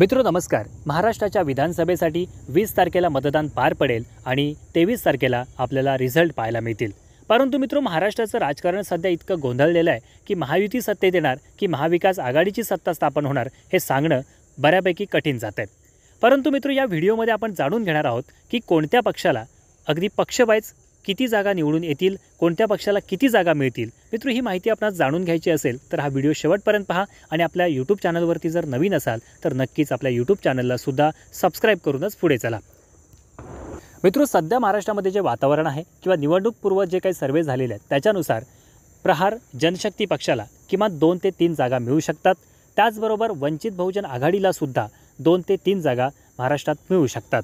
मित्र नमस्कार महाराष्ट्राच्या विधानसभेसाठी वीस तारखेला मतदान पार पडेल आणि तेवीस तारखेला आपल्याला रिझल्ट पाहायला मिळतील परंतु मित्र महाराष्ट्राचं राजकारण सध्या इतकं गोंधळलेलं आहे की महायुती सत्तेत येणार की महाविकास आघाडीची सत्ता स्थापन होणार हे सांगणं बऱ्यापैकी कठीण जात आहे परंतु मित्र या व्हिडिओमध्ये आपण जाणून घेणार आहोत की कोणत्या पक्षाला अगदी पक्षवाईज किती जागा निवडून येतील कोणत्या पक्षाला किती जागा मिळतील मित्र ही माहिती आपणास जाणून घ्यायची असेल तर हा व्हिडिओ शेवटपर्यंत पहा आणि आपल्या यूट्यूब चॅनलवरती जर नवीन असाल तर नक्कीच आपल्या यूट्यूब चॅनलला सुद्धा सबस्क्राईब करूनच पुढे चला मित्र सध्या महाराष्ट्रामध्ये जे वातावरण आहे किंवा निवडणूकपूर्व जे काही सर्वे झालेले आहेत त्याच्यानुसार प्रहार जनशक्ती पक्षाला किमान दोन ते तीन जागा मिळू शकतात त्याचबरोबर वंचित बहुजन आघाडीला सुद्धा दोन ते तीन जागा महाराष्ट्रात मिळू शकतात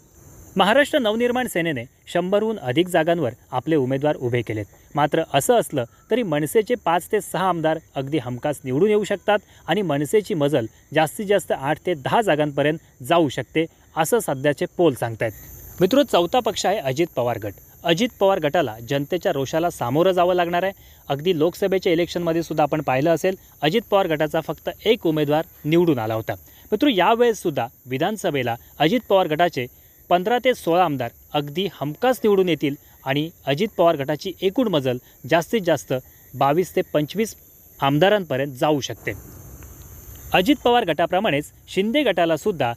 महाराष्ट्र नवनिर्माण सेनेने शंभरहून अधिक जागांवर आपले उमेदवार उभे केलेत मात्र असं असलं तरी मनसेचे पाच ते सहा आमदार अगदी हमखास निवडून येऊ शकतात आणि मनसेची मजल जास्तीत जास्त आठ ते दहा जागांपर्यंत जाऊ शकते असं सध्याचे पोल सांगतायत मित्र चौथा पक्ष आहे अजित पवार गट अजित पवार गटाला जनतेच्या रोषाला सामोरं जावं लागणार आहे अगदी लोकसभेच्या इलेक्शनमध्ये सुद्धा आपण पाहिलं असेल अजित पवार गटाचा फक्त एक उमेदवार निवडून आला होता मित्र यावेळेससुद्धा विधानसभेला अजित पवार गटाचे पंधरा ते सोळा आमदार अगदी हमखास निवडून येतील आणि अजित पवार गटाची एकूण मजल जास्तीत जास्त बावीस ते पंचवीस आमदारांपर्यंत जाऊ शकते अजित पवार गटाप्रमाणेच शिंदे गटालासुद्धा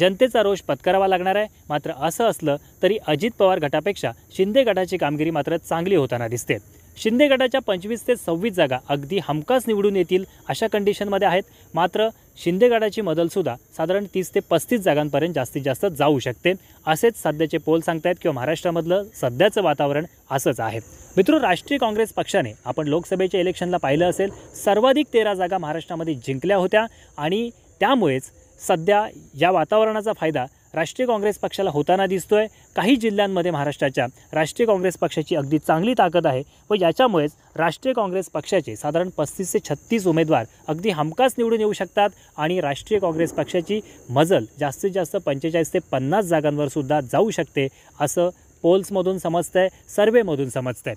जनतेचा रोष पत्करावा लागणार आहे मात्र असं असलं तरी अजित पवार गटापेक्षा शिंदे गटाची कामगिरी मात्र चांगली होताना दिसते शिंदे गटाच्या पंचवीस ते सव्वीस जागा अगदी हमखास निवडून येतील अशा कंडिशनमध्ये आहेत मात्र शिंदेगडाची मदलसुद्धा साधारण तीस ते पस्तीस जागांपर्यंत जास्तीत जास्त जाऊ शकते असेच सध्याचे पोल सांगतायत किंवा महाराष्ट्रामधलं सध्याचं वातावरण असंच आहे मित्रो राष्ट्रीय काँग्रेस पक्षाने आपण लोकसभेच्या इलेक्शनला पाहिलं असेल सर्वाधिक तेरा जागा महाराष्ट्रामध्ये जिंकल्या होत्या आणि त्यामुळेच सध्या या वातावरणाचा फायदा राष्ट्रीय काँग्रेस पक्षाला होताना दिसतोय काही जिल्ह्यांमध्ये महाराष्ट्राच्या राष्ट्रीय काँग्रेस पक्षाची अगदी चांगली ताकद आहे व याच्यामुळेच राष्ट्रीय काँग्रेस पक्षाचे साधारण पस्तीस ते छत्तीस उमेदवार अगदी हमखास निवडून येऊ शकतात आणि राष्ट्रीय काँग्रेस पक्षाची मजल जास्तीत जास्त पंचेचाळीस ते पन्नास जागांवर सुद्धा जाऊ शकते असं पोल्समधून समजतंय सर्वेमधून समजतंय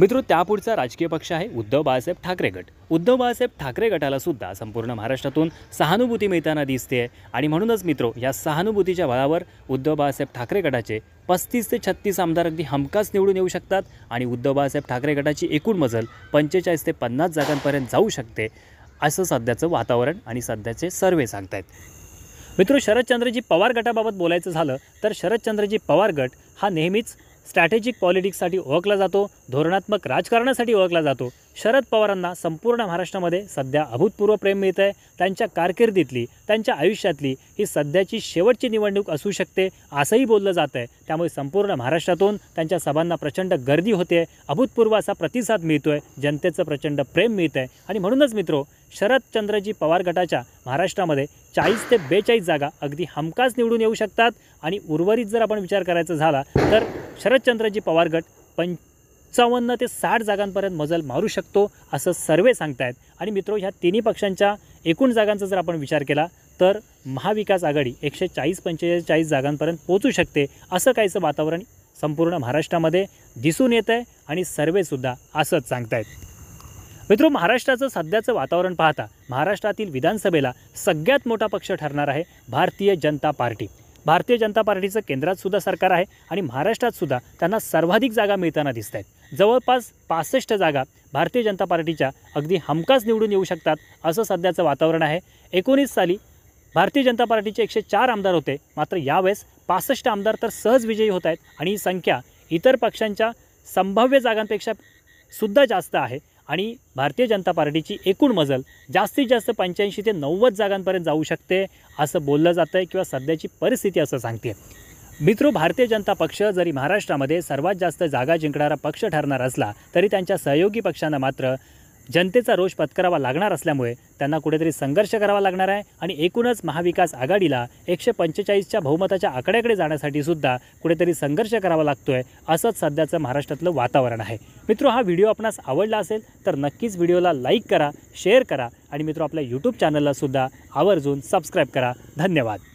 मित्र त्यापुढचा राजकीय पक्ष आहे उद्धव बाळासाहेब ठाकरे गट उद्धव बाळासाहेब ठाकरे गटाला सुद्धा संपूर्ण महाराष्ट्रातून सहानुभूती मिळताना दिसते आहे आणि म्हणूनच मित्रो या सहानुभूतीच्या बळावर उद्धव बाळासाहेब ठाकरे गटाचे पस्तीस ते छत्तीस आमदार अगदी हमखास निवडून येऊ शकतात आणि उद्धव बाळासाहेब ठाकरे गटाची एकूण मजल पंचेचाळीस ते पन्नास जागांपर्यंत जाऊ शकते असं सध्याचं वातावरण आणि सध्याचे सर्वे सांगतायत मित्रो शरदचंद्रजी पवार गटाबाबत बोलायचं झालं तर शरदचंद्रजी पवार गट हा नेहमीच स्ट्रॅटेजिक पॉलिटिक्ससाठी ओळखला जातो धोरणात्मक राजकारणासाठी ओळखला जातो शरद पवारांना संपूर्ण महाराष्ट्रामध्ये सध्या अभूतपूर्व प्रेम मिळतं आहे त्यांच्या कारकिर्दीतली त्यांच्या आयुष्यातली ही सध्याची शेवटची निवडणूक असू शकते असंही बोललं जातं आहे त्यामुळे संपूर्ण महाराष्ट्रातून त्यांच्या सभांना प्रचंड गर्दी होते अभूतपूर्व असा प्रतिसाद मिळतो आहे जनतेचं प्रचंड प्रेम मिळतं आहे आणि म्हणूनच मित्रो शरदचंद्रजी पवार गटाच्या महाराष्ट्रामध्ये चाळीस ते बेचाळीस जागा अगदी हमखास निवडून येऊ शकतात आणि उर्वरित जर आपण विचार करायचा झाला तर शरदचंद्रजी पवार गट पंचावन्न ते साठ जागांपर्यंत मजल मारू शकतो असं सर्वे सांगतायत आणि मित्रो ह्या तिन्ही पक्षांच्या एकूण जागांचा जर आपण विचार केला तर महाविकास आघाडी एकशे चाळीस पंचेचाळीस जागांपर्यंत पोचू शकते असं काहीचं वातावरण संपूर्ण महाराष्ट्रामध्ये दिसून येत आहे आणि सर्वेसुद्धा असंच सांगतायत मित्रो महाराष्ट्राचं सध्याचं वातावरण पाहता महाराष्ट्रातील विधानसभेला सगळ्यात मोठा पक्ष ठरणार आहे भारतीय जनता पार्टी भारतीय जनता पार्टीचं केंद्रातसुद्धा सरकार आहे आणि महाराष्ट्रातसुद्धा त्यांना सर्वाधिक जागा मिळताना दिसत आहेत जवळपास पासष्ट जागा भारतीय जनता पार्टीच्या अगदी हमखास निवडून येऊ शकतात असं सध्याचं वातावरण आहे एकोणीस साली भारतीय जनता पार्टीचे एकशे चार आमदार होते मात्र यावेळेस पासष्ट आमदार तर सहज विजयी होत आहेत आणि ही संख्या इतर पक्षांच्या संभाव्य जागांपेक्षा सुद्धा जास्त आहे आणि भारतीय जनता पार्टीची एकूण मजल जास्तीत जास्त पंच्याऐंशी ते नव्वद जागांपर्यंत जाऊ शकते असं बोललं जातं आहे किंवा सध्याची परिस्थिती असं सांगते मित्रो भारतीय जनता पक्ष जरी महाराष्ट्रामध्ये सर्वात जास्त जागा जिंकणारा पक्ष ठरणार असला तरी त्यांच्या सहयोगी पक्षांना मात्र जनतेचा रोष पत्करावा लागणार असल्यामुळे त्यांना कुठेतरी संघर्ष करावा लागणार आहे आणि एकूणच महाविकास आघाडीला एकशे पंचेचाळीसच्या बहुमताच्या आकड्याकडे जाण्यासाठी सुद्धा कुठेतरी संघर्ष करावा लागतोय असंच सध्याचं महाराष्ट्रातलं वातावरण आहे मित्रो हा व्हिडिओ आपणास आवडला असेल तर नक्कीच व्हिडिओला लाईक करा शेअर करा आणि मित्रो आपल्या यूट्यूब चॅनलला सुद्धा आवर्जून सबस्क्राईब करा धन्यवाद